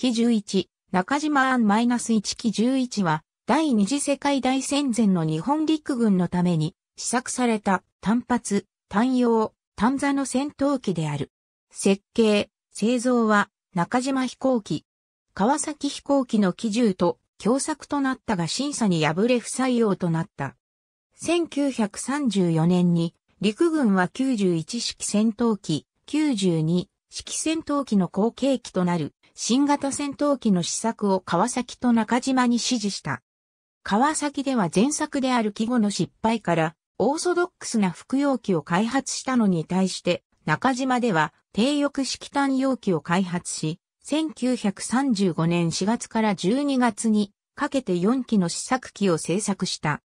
記11、中島案 -1 期11は、第二次世界大戦前の日本陸軍のために、試作された単発、単用、単座の戦闘機である。設計、製造は、中島飛行機。川崎飛行機の機銃と共作となったが審査に敗れ不採用となった。1934年に陸軍は91式戦闘機、92式戦闘機の後継機となる新型戦闘機の試作を川崎と中島に指示した。川崎では前作である季語の失敗からオーソドックスな服用機を開発したのに対して中島では低翼式単容器を開発し、1935年4月から12月にかけて4機の試作機を製作した。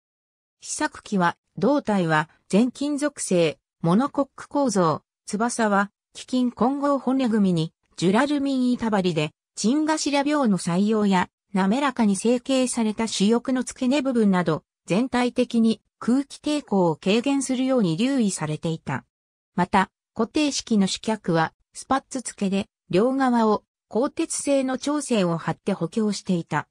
試作機は、胴体は全金属製、モノコック構造、翼は、基金混合骨組みにジュラルミン板張りで、チンガシラ病の採用や、滑らかに成形された主翼の付け根部分など、全体的に空気抵抗を軽減するように留意されていた。また、固定式の主脚は、スパッツ付けで、両側を鋼鉄製の調整を張って補強していた。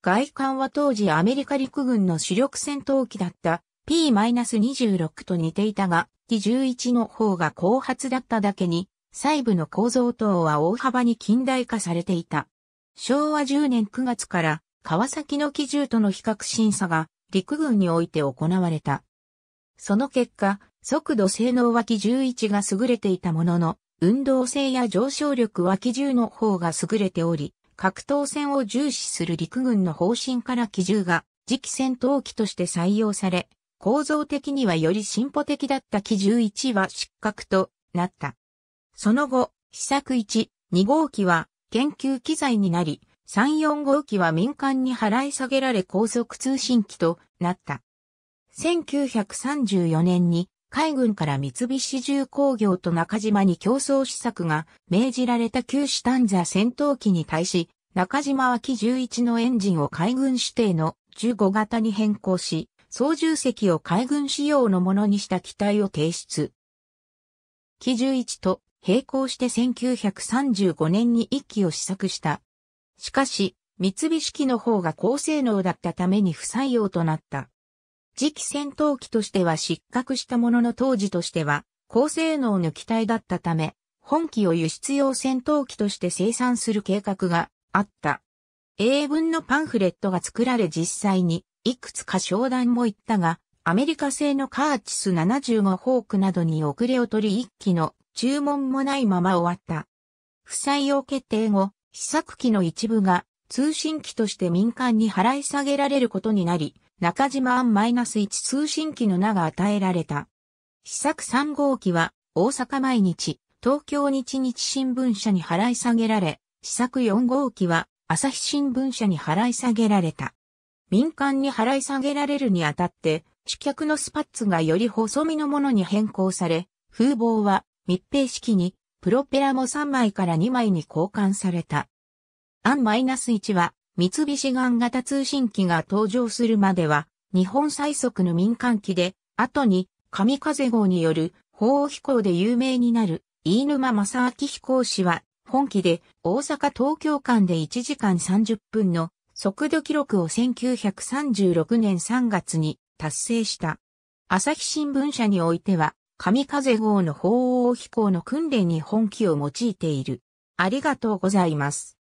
外観は当時アメリカ陸軍の主力戦闘機だった P-26 と似ていたが、T11 の方が後発だっただけに、細部の構造等は大幅に近代化されていた。昭和10年9月から川崎の機銃との比較審査が陸軍において行われた。その結果、速度性能は機銃1が優れていたものの、運動性や上昇力は機銃の方が優れており、格闘戦を重視する陸軍の方針から機銃が次期戦闘機として採用され、構造的にはより進歩的だった機銃1は失格となった。その後、試作1、2号機は研究機材になり、3、4号機は民間に払い下げられ高速通信機となった。1934年に海軍から三菱重工業と中島に競争施策が命じられた旧シタンザ戦闘機に対し、中島は機11のエンジンを海軍指定の15型に変更し、操縦席を海軍仕様のものにした機体を提出。機11と並行して1935年に一機を試作した。しかし、三菱機の方が高性能だったために不採用となった。次期戦闘機としては失格したものの当時としては高性能の機体だったため、本機を輸出用戦闘機として生産する計画があった。英文のパンフレットが作られ実際にいくつか商談も行ったが、アメリカ製のカーチス75ホークなどに遅れを取り一機の注文もないまま終わった。不採用決定後、試作機の一部が通信機として民間に払い下げられることになり、中島案 -1 通信機の名が与えられた。試作3号機は大阪毎日、東京日日新聞社に払い下げられ、試作4号機は朝日新聞社に払い下げられた。民間に払い下げられるにあたって、主客のスパッツがより細身のものに変更され、風貌は密閉式に、プロペラも3枚から2枚に交換された。ナス1は、三菱ガン型通信機が登場するまでは、日本最速の民間機で、後に、神風号による、法飛行で有名になる、飯沼正明飛行士は、本機で大阪東京間で1時間30分の速度記録を1936年3月に達成した。朝日新聞社においては、神風号の鳳凰飛行の訓練に本気を用いている。ありがとうございます。